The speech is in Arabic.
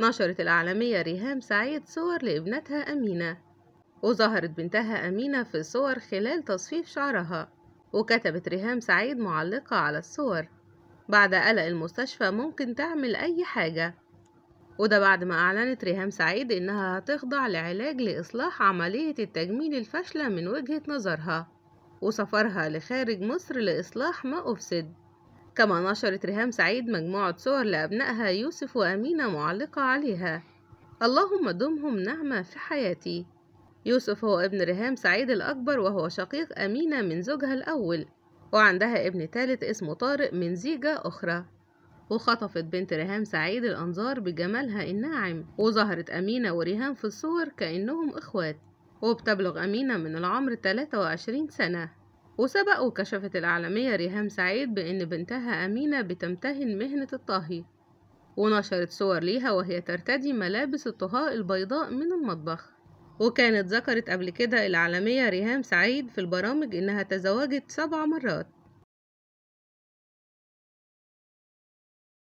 نشرت الأعلامية ريهام سعيد صور لابنتها أمينة وظهرت بنتها أمينة في صور خلال تصفيف شعرها وكتبت ريهام سعيد معلقة على الصور بعد قلق المستشفى ممكن تعمل أي حاجة وده بعد ما أعلنت ريهام سعيد إنها هتخضع لعلاج لإصلاح عملية التجميل الفاشلة من وجهة نظرها وسفرها لخارج مصر لإصلاح ما أفسد كما نشرت ريهام سعيد مجموعة صور لأبنائها يوسف وأمينة معلقة عليها اللهم دمهم نعمة في حياتي يوسف هو ابن ريهام سعيد الأكبر وهو شقيق أمينة من زوجها الأول وعندها ابن تالت اسمه طارق من زيجة أخرى وخطفت بنت ريهام سعيد الأنظار بجمالها الناعم وظهرت أمينة وريهام في الصور كأنهم إخوات وبتبلغ أمينة من العمر 23 سنة وسبق وكشفت الإعلامية ريهام سعيد بأن بنتها أمينة بتمتهن مهنة الطهي ونشرت صور ليها وهي ترتدي ملابس الطهاء البيضاء من المطبخ وكانت ذكرت قبل كده الإعلامية ريهام سعيد في البرامج إنها تزوجت سبع مرات